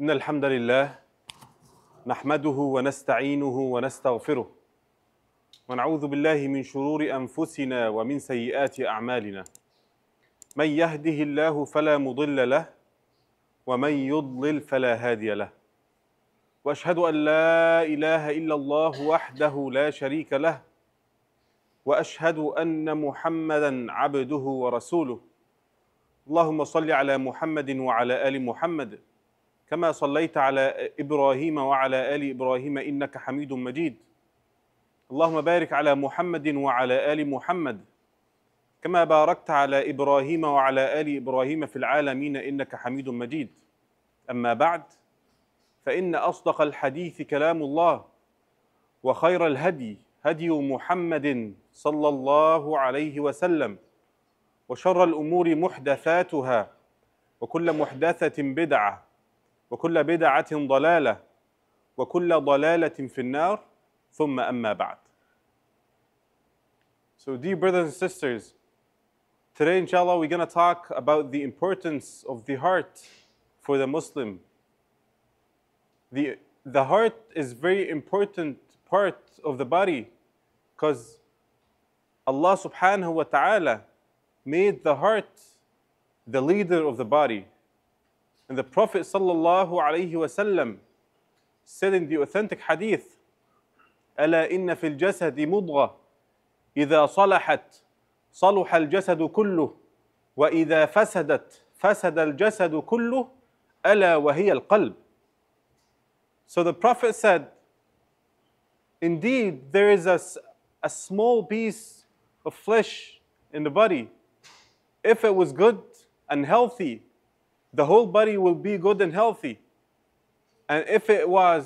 إن الحمد لله نحمده ونستعينه ونستغفره ونعوذ بالله من شرور أنفسنا ومن سيئات أعمالنا من يهده الله فلا مضل له ومن يضلل فلا هادي له وأشهد أن لا إله إلا الله وحده لا شريك له وأشهد أن محمدا عبده ورسوله اللهم صل على محمد وعلى آل محمد كما صليت على ابراهيم وعلى ال ابراهيم انك حميد مجيد اللهم بارك على محمد وعلى ال محمد كما باركت على ابراهيم وعلى ال ابراهيم في العالمين انك حميد مجيد اما بعد فان اصدق الحديث كلام الله وخير الهدي هدي محمد صلى الله عليه وسلم وشر الامور محدثاتها وكل محدثه بدعه وكل بدعة ضلالة وكل ضلالة في النار ثم أما بعد So dear brothers and sisters, today inshallah we're going to talk about the importance of the heart for the Muslim. The, the heart is very important part of the body because Allah subhanahu wa ta'ala made the heart the leader of the body. And the Prophet وسلم, said in the authentic hadith, ألا إن في الجسد مضغة إذا صلحت صلح الجسد كله وإذا فسدت فسد الجسد كله ألا وهي القلب So the Prophet said, Indeed, there is a, a small piece of flesh in the body. If it was good and healthy, the whole body will be good and healthy. And if it was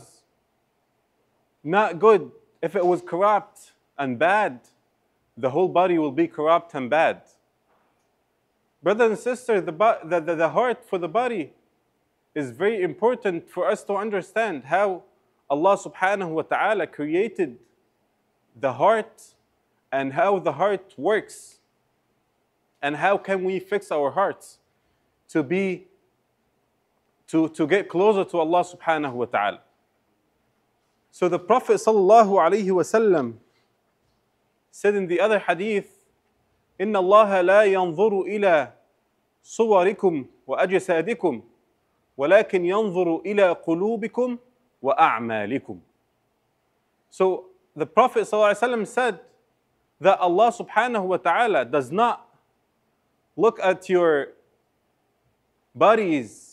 not good, if it was corrupt and bad, the whole body will be corrupt and bad. Brother and sister, the, the, the, the heart for the body is very important for us to understand how Allah subhanahu wa ta'ala created the heart and how the heart works and how can we fix our hearts to be to, to get closer to Allah subhanahu wa ta'ala. So the Prophet sallallahu alayhi wasallam said in the other hadith, إن الله لا ينظر إلى صوركم وأجسادكم ولكن ينظر إلى قلوبكم وأعمالكم. So the Prophet sallallahu wasallam said that Allah subhanahu wa ta'ala does not look at your bodies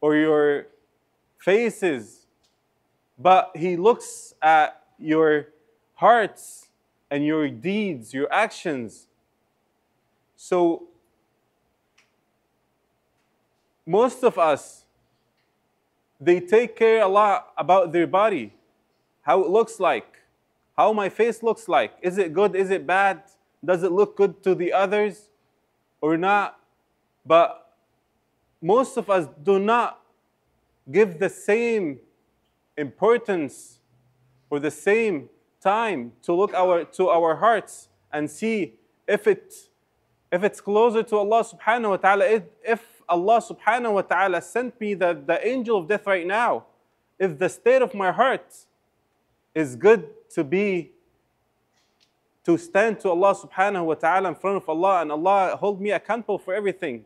or your faces, but He looks at your hearts and your deeds, your actions. So, most of us, they take care a lot about their body, how it looks like, how my face looks like. Is it good? Is it bad? Does it look good to the others or not? But most of us do not give the same importance or the same time to look our, to our hearts and see if, it, if it's closer to Allah subhanahu wa ta'ala, if, Allah subhanahu wa ta'ala sent me the, the angel of death right now, if the state of my heart is good to be to stand to Allah subhanahu wa ta'ala in front of Allah and Allah hold me accountable for everything.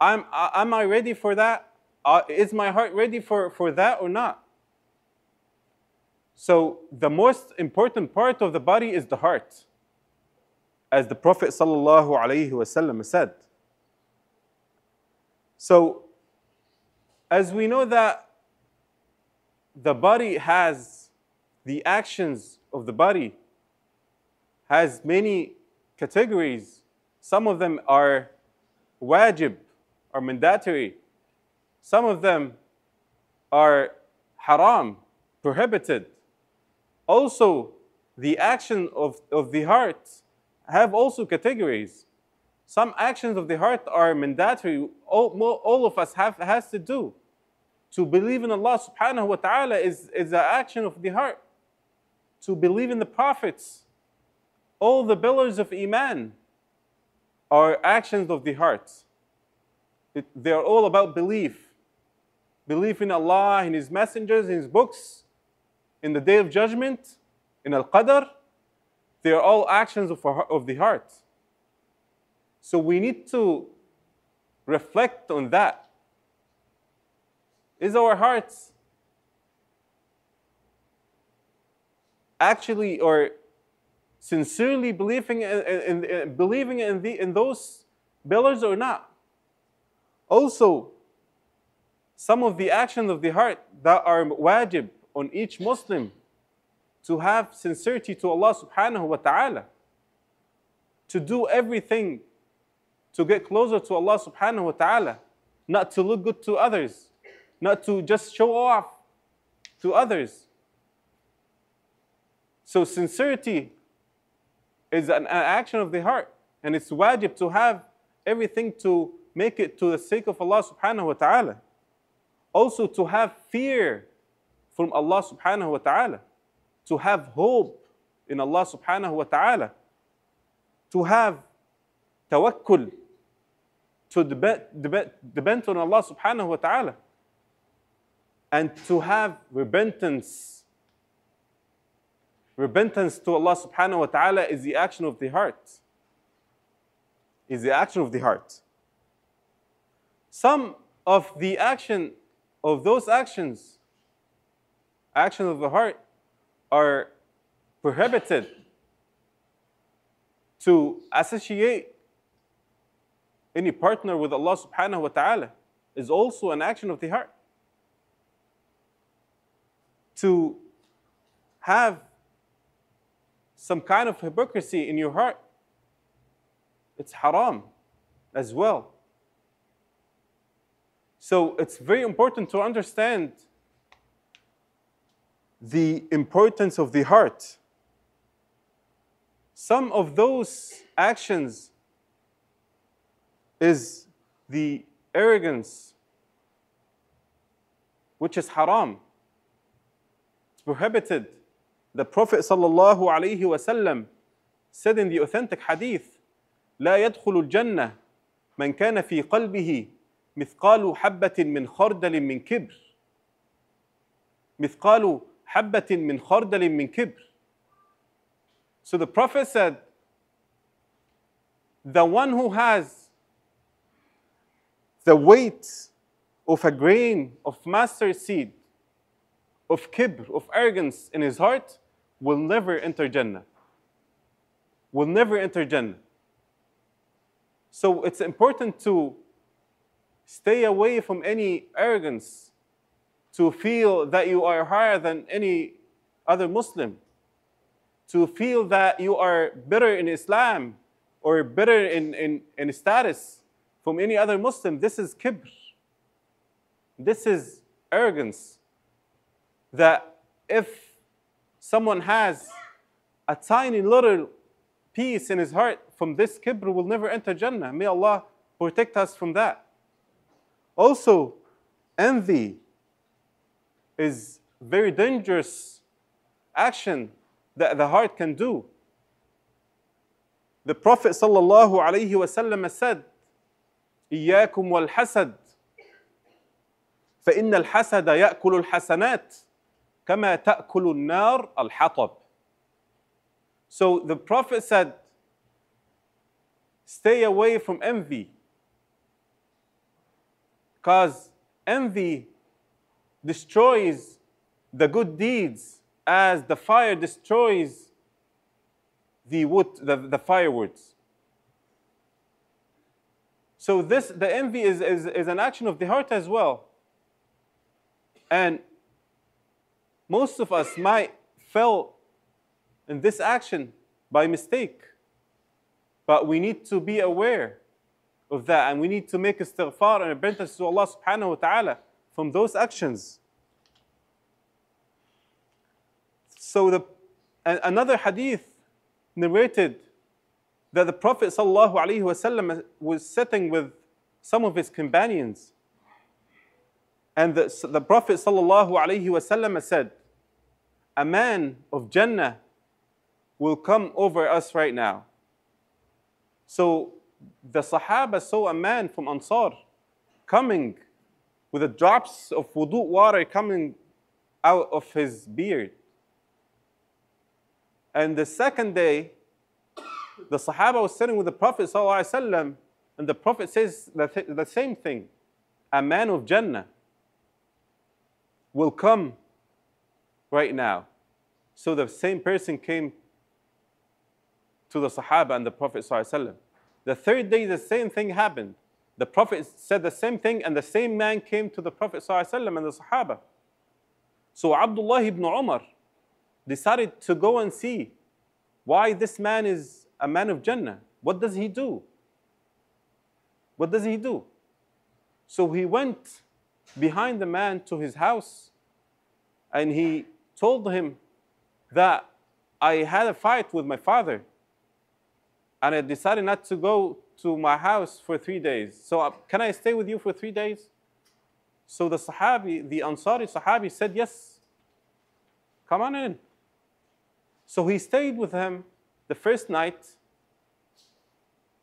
I'm, am I ready for that? Uh, is my heart ready for, for that or not? So the most important part of the body is the heart. As the Prophet wasallam said. So as we know that the body has the actions of the body has many categories. Some of them are wajib, are mandatory. Some of them are haram, prohibited. Also, the action of, of the heart have also categories. Some actions of the heart are mandatory. All, all of us have has to do. To believe in Allah subhanahu wa ta'ala is, is an action of the heart. To believe in the prophets, all the pillars of Iman are actions of the heart they are all about belief. Belief in Allah, in His messengers, in His books, in the day of judgment, in Al Qadr. They are all actions of, of the heart. So we need to reflect on that. Is our hearts actually or sincerely believing in, in, in believing in, the, in those pillars or not? Also, some of the actions of the heart that are wajib on each Muslim to have sincerity to Allah subhanahu wa ta'ala, to do everything to get closer to Allah subhanahu wa ta'ala, not to look good to others, not to just show off to others. So, sincerity is an, action of the heart, and it's wajib to have everything to make it to the sake of Allah subhanahu wa ta'ala. Also to have fear from Allah subhanahu wa ta'ala, to have hope in Allah subhanahu wa ta'ala, to have tawakkul, to depend, on Allah subhanahu wa ta'ala, and to have repentance. Repentance to Allah subhanahu wa ta'ala is the action of the heart. Is the action of the heart some of the action of those actions, action of the heart, are prohibited to associate any partner with Allah subhanahu wa ta'ala is also an action of the heart. To have some kind of hypocrisy in your heart, it's haram as well. So it's very important to understand the importance of the heart. Some of those actions is the arrogance, which is haram. It's prohibited. The Prophet ﷺ said in the authentic hadith, لا يدخل الجنة من كان في قلبه مثقال حبة من خردل من كبر مثقال حبة من خردل من كبر So the Prophet said, the one who has the weight of a grain of master seed, of kibr, of arrogance in his heart, will never enter Jannah. Will never enter Jannah. So it's important to Stay away from any arrogance to feel that you are higher than any other Muslim, to feel that you are better in Islam or better in, in, in status from any other Muslim. This is kibr. This is arrogance that if someone has a tiny little piece in his heart from this kibr will never enter Jannah. May Allah protect us from that. Also, envy is very dangerous action that the heart can do. The Prophet wasallam said, إياكم والحسد فإن الحسد يأكل الحسنات كما تأكل النار الحطب So the Prophet said, stay away from envy because envy destroys the good deeds as the fire destroys the, wood, the, the firewoods. So this, the envy is, is, is an action of the heart as well. And most of us might fail in this action by mistake. But we need to be aware of that. And we need to make istighfar and repentance to Allah subhanahu wa ta'ala from those actions. So the, another hadith narrated that the Prophet sallallahu alaihi wasallam was sitting with some of his companions. And the, the Prophet sallallahu alaihi wasallam said, a man of Jannah will come over us right now. So the Sahaba saw a man from Ansar coming with the drops of wudu water coming out of his beard. And the second day, the Sahaba was sitting with the Prophet and the Prophet says the, th- the same thing. A man of Jannah will come right now. So the same person came to the Sahaba and the Prophet Sallallahu the third day, the same thing happened. The Prophet said the same thing, and the same man came to the Prophet ﷺ and the Sahaba. So Abdullah ibn Umar decided to go and see why this man is a man of Jannah. What does he do? What does he do? So he went behind the man to his house and he told him that I had a fight with my father and I decided not to go to my house for three days. So uh, can I stay with you for three days? So the Sahabi, the Ansari Sahabi said, yes, come on in. So he stayed with him the first night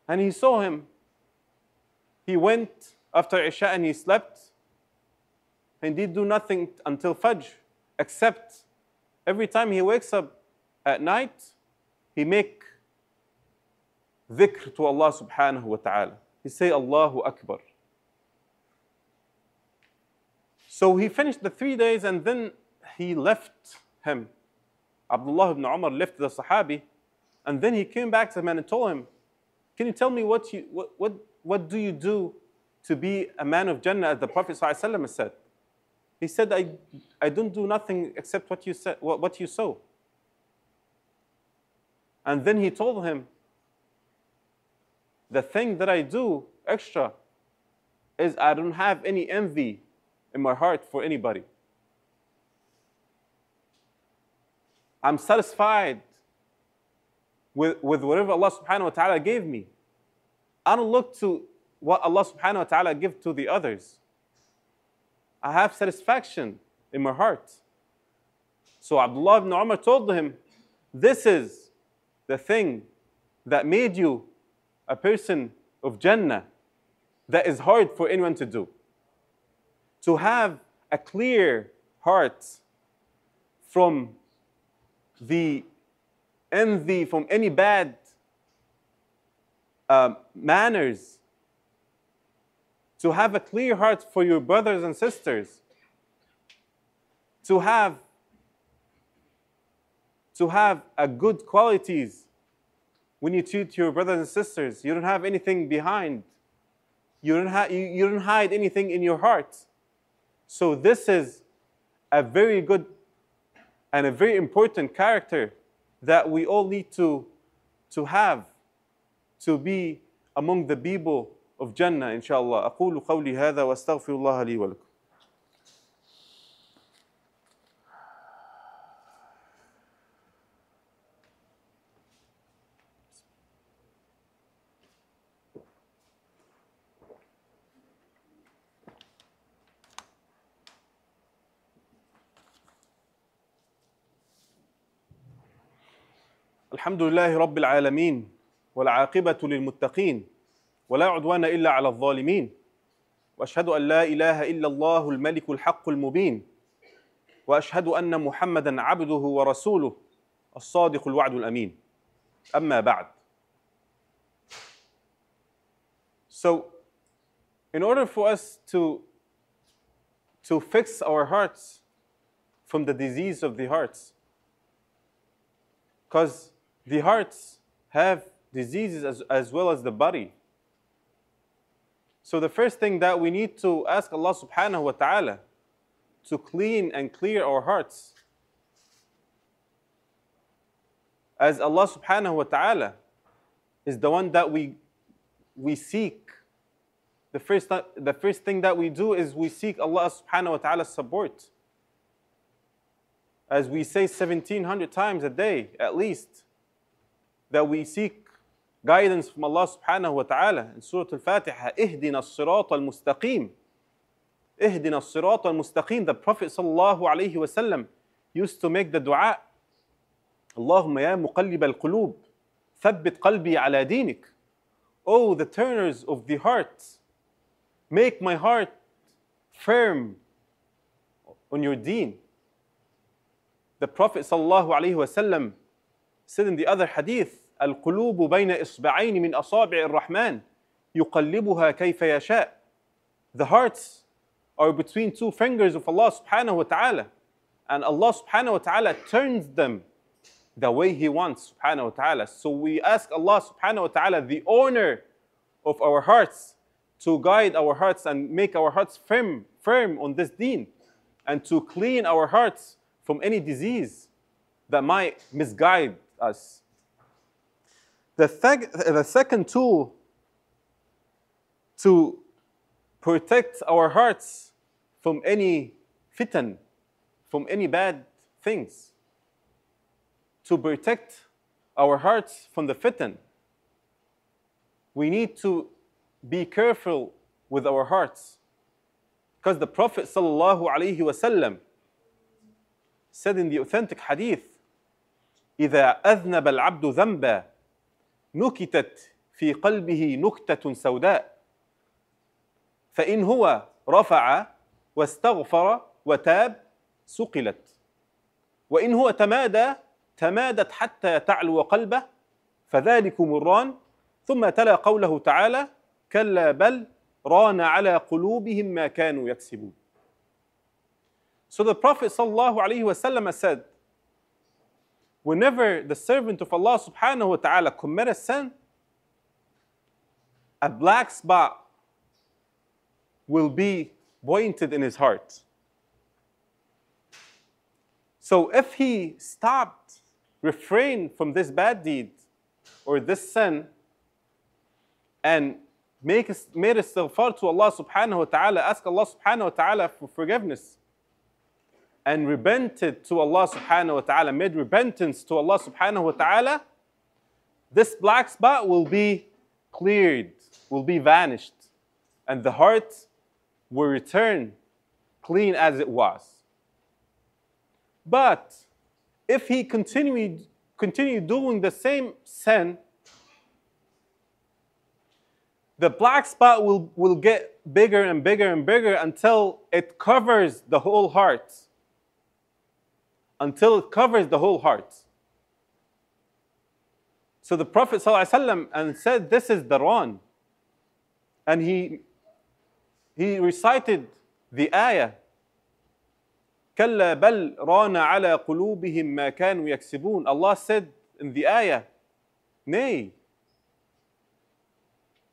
and he saw him. He went after Isha and he slept and did do nothing until Fajr, except every time he wakes up at night, he make dhikr to Allah subhanahu wa ta'ala. He say Allahu Akbar. So he finished the three days and then he left him. Abdullah ibn Umar left the Sahabi and then he came back to him and told him, Can you tell me what, you, what, what, what do you do to be a man of Jannah as the Prophet said? He said, I, I don't do nothing except what you, said, what, what you saw. And then he told him, the thing that I do extra is I don't have any envy in my heart for anybody. I'm satisfied with, with whatever Allah subhanahu wa ta'ala gave me. I don't look to what Allah subhanahu wa ta'ala give to the others. I have satisfaction in my heart. So Abdullah ibn Umar told him, This is the thing that made you a person of Jannah that is hard for anyone to do. To have a clear heart from the envy, from any bad uh, manners, to have a clear heart for your brothers and sisters, to have to have a good qualities when you treat your brothers and sisters, you don't have anything behind. You don't, ha- you, you don't hide anything in your heart. So, this is a very good and a very important character that we all need to, to have to be among the people of Jannah, inshallah. أقول قولي هذا الله لي ولكم. الحمد لله رب العالمين والعاقبة للمتقين ولا عدوان إلا على الظالمين وأشهد أن لا إله إلا الله الملك الحق المبين وأشهد أن محمدا عبده ورسوله الصادق الوعد الأمين أما بعد So in order for us to to fix our hearts from the disease of the hearts because the hearts have diseases as, as well as the body. So the first thing that we need to ask Allah subhanahu wa ta'ala to clean and clear our hearts. As Allah subhanahu wa ta'ala is the one that we, we seek. The first, the first thing that we do is we seek Allah subhanahu wa ta'ala's support. As we say 1700 times a day at least. that we seek guidance from Allah subhanahu wa ta'ala in Surah Al-Fatiha, اهدنا الصراط المستقيم. اهدنا الصراط المستقيم. The Prophet sallallahu alayhi sallam used to make the dua, اللهم يا مقلب القلوب ثبت قلبي على دينك. Oh, the turners of the heart, make my heart firm on your deen. The Prophet sallallahu alayhi sallam said in the other hadith, القلوب بين إصبعين من أصابع الرحمن يقلبها كيف يشاء. The hearts are between two fingers of Allah subhanahu wa ta'ala. And Allah subhanahu wa ta'ala turns them the way He wants subhanahu wa ta'ala. So we ask Allah subhanahu wa ta'ala, the owner of our hearts, to guide our hearts and make our hearts firm, firm on this deen, and to clean our hearts from any disease that might misguide us. The, the second tool to protect our hearts from any fitan, from any bad things, to protect our hearts from the fitan, we need to be careful with our hearts. Because the Prophet ﷺ said in the authentic hadith اذا اذنب العبد ذنبا نكتت في قلبه نكته سوداء فان هو رفع واستغفر وتاب سقلت وان هو تمادى تمادت حتى تعلو قلبه فذلك مران ثم تلا قوله تعالى كلا بل ران على قلوبهم ما كانوا يكسبون So the Prophet sallallahu alayhi wasallam said whenever the servant of Allah subhanahu wa ta'ala commits a sin, a black spot will be pointed in his heart. So if he stopped, refrain from this bad deed or this sin, and make, made istighfar to Allah subhanahu wa ta'ala, ask Allah subhanahu wa ta'ala for forgiveness, and repented to Allah subhanahu wa ta'ala, made repentance to Allah subhanahu wa ta'ala, this black spot will be cleared, will be vanished, and the heart will return clean as it was. But if he continued, continued doing the same sin, the black spot will, will get bigger and bigger and bigger until it covers the whole heart until it covers the whole heart. So the Prophet ﷺ and said, This is Daran. And he, he recited the ayah. كلا بل ران على قلوبهم ما كانوا يكسبون Allah said in the ayah nay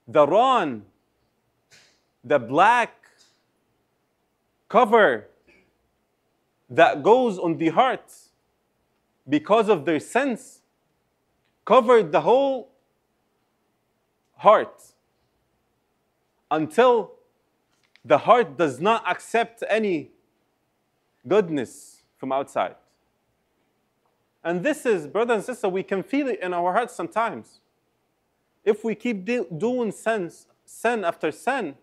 the ran the black cover that goes on the heart because of their sense covered the whole heart until the heart does not accept any goodness from outside. And this is, brother and sister, we can feel it in our hearts sometimes. If we keep doing sins, sin after sin,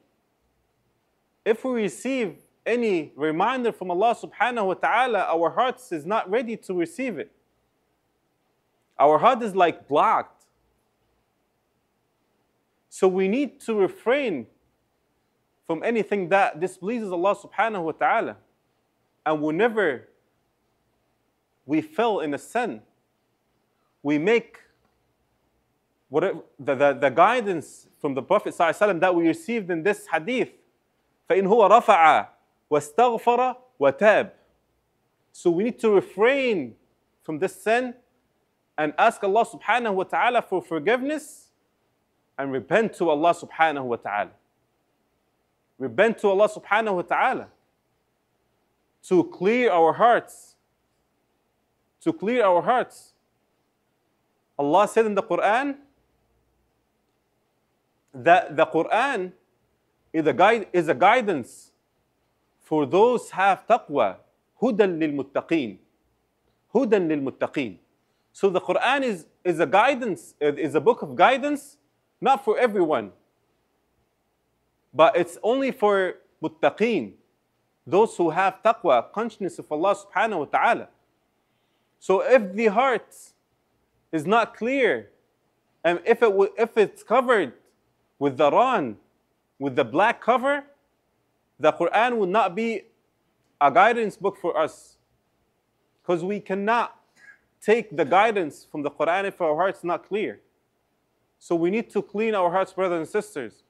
if we receive any reminder from Allah subhanahu wa ta'ala, our hearts is not ready to receive it. Our heart is like blocked. So we need to refrain from anything that displeases Allah subhanahu wa ta'ala. And whenever we fell in a sin, we make whatever, the, the, the guidance from the Prophet that we received in this hadith فإن هو رفع واستغفر وتاب. So we need to refrain from this sin and ask Allah subhanahu wa ta'ala for forgiveness and repent to Allah subhanahu wa ta'ala. Repent to Allah subhanahu wa ta'ala to clear our hearts. To clear our hearts. Allah said in the Quran that the Quran is a guide is a guidance for those have taqwa, hudan lil muttaqin, Hudan lil muttaqin. So the Quran is, is a guidance, is a book of guidance, not for everyone, but it's only for muttaqin, those who have taqwa, consciousness of Allah subhanahu wa ta'ala. So if the heart is not clear, and if, it, if it's covered with the ran, with the black cover, the Quran would not be a guidance book for us. Because we cannot take the guidance from the Quran if our heart's not clear. So we need to clean our hearts, brothers and sisters.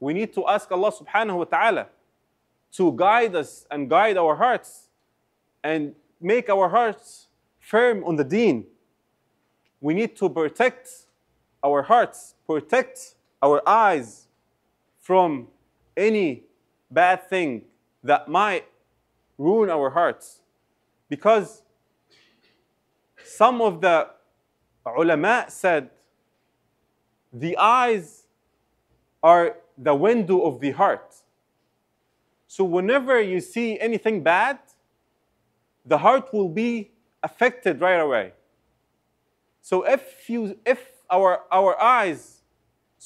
We need to ask Allah subhanahu wa ta'ala to guide us and guide our hearts and make our hearts firm on the deen. We need to protect our hearts, protect our eyes from any bad thing that might ruin our hearts. Because some of the ulama said, the eyes are the window of the heart. So whenever you see anything bad, the heart will be affected right away. So if, you, if our, our eyes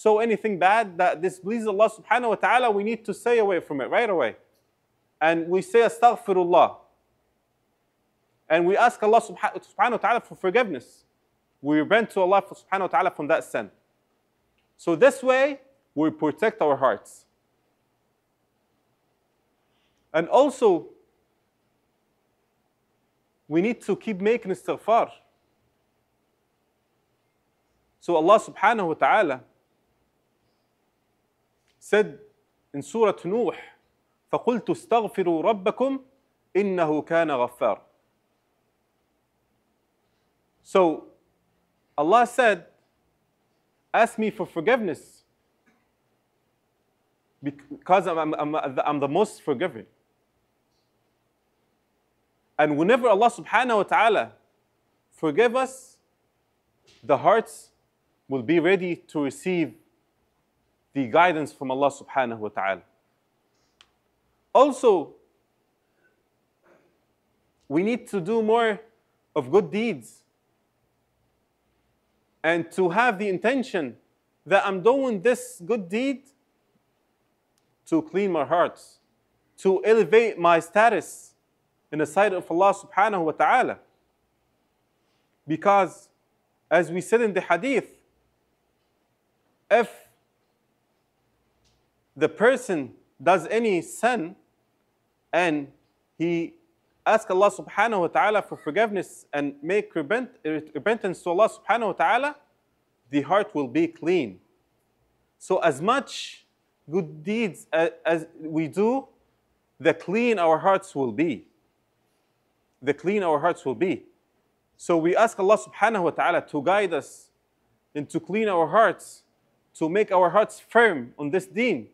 so anything bad that displeases Allah subhanahu wa ta'ala, we need to stay away from it right away. And we say astaghfirullah. And we ask Allah subhanahu wa ta'ala for forgiveness. We repent to Allah subhanahu wa ta'ala from that sin. So this way, we protect our hearts. And also, we need to keep making istighfar. So Allah subhanahu wa ta'ala سد من سورة نوح فقلت استغفروا ربكم إنه كان غفار So Allah said ask me for forgiveness because I'm, I'm, I'm the most forgiving And whenever Allah subhanahu wa ta'ala forgive us, the hearts will be ready to receive the guidance from Allah subhanahu wa ta'ala. Also, we need to do more of good deeds and to have the intention that I'm doing this good deed to clean my heart, to elevate my status in the sight of Allah subhanahu wa ta'ala. Because, as we said in the hadith, if the person does any sin and he asks Allah subhanahu wa ta'ala for forgiveness and make repent, repentance to Allah subhanahu wa ta'ala, the heart will be clean. So as much good deeds as, as we do, the clean our hearts will be. The clean our hearts will be. So we ask Allah subhanahu wa ta'ala to guide us and to clean our hearts, to make our hearts firm on this deen.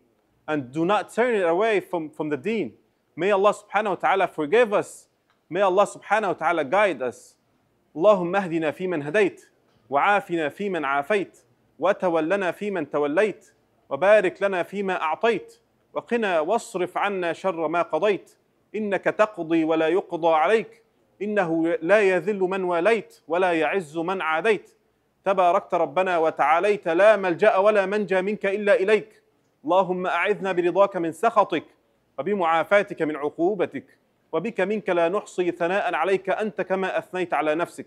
and do not turn it away from, from the deen. May Allah subhanahu wa ta'ala forgive us. May Allah subhanahu wa ta'ala guide us. اللهم اهدنا فيمن هديت وعافنا فيمن عافيت وتولنا فيمن توليت وبارك لنا فيما أعطيت وقنا واصرف عنا شر ما قضيت إنك تقضي ولا يقضى عليك إنه لا يذل من واليت ولا يعز من عاديت تباركت ربنا وتعاليت لا ملجأ ولا منجى منك إلا إليك اللهم أعذنا برضاك من سخطك وبمعافاتك من عقوبتك وبك منك لا نحصي ثناء عليك أنت كما أثنيت على نفسك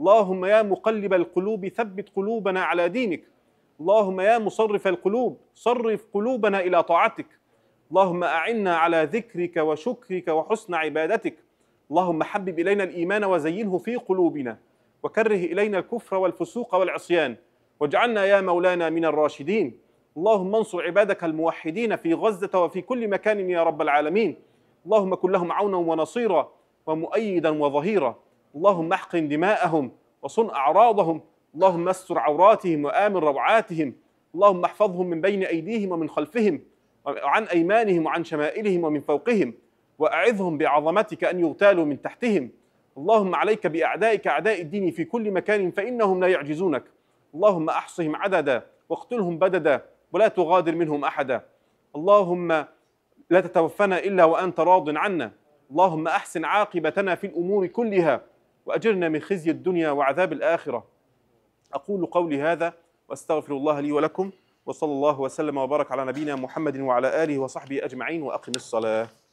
اللهم يا مقلب القلوب ثبت قلوبنا على دينك اللهم يا مصرف القلوب صرف قلوبنا إلى طاعتك اللهم أعنا على ذكرك وشكرك وحسن عبادتك اللهم حبب إلينا الإيمان وزينه في قلوبنا وكره إلينا الكفر والفسوق والعصيان واجعلنا يا مولانا من الراشدين اللهم انصر عبادك الموحدين في غزة وفي كل مكان يا رب العالمين اللهم كن لهم عونا ونصيرا ومؤيدا وظهيرا اللهم احقن دماءهم وصن أعراضهم اللهم استر عوراتهم وآمن روعاتهم اللهم احفظهم من بين أيديهم ومن خلفهم وعن أيمانهم وعن شمائلهم ومن فوقهم وأعذهم بعظمتك أن يغتالوا من تحتهم اللهم عليك بأعدائك أعداء الدين في كل مكان فإنهم لا يعجزونك اللهم أحصهم عددا واقتلهم بددا ولا تغادر منهم أحدا اللهم لا تتوفنا إلا وأنت راض عنا اللهم أحسن عاقبتنا في الأمور كلها وأجرنا من خزي الدنيا وعذاب الآخرة أقول قولي هذا وأستغفر الله لي ولكم وصلى الله وسلم وبارك على نبينا محمد وعلى آله وصحبه أجمعين وأقم الصلاة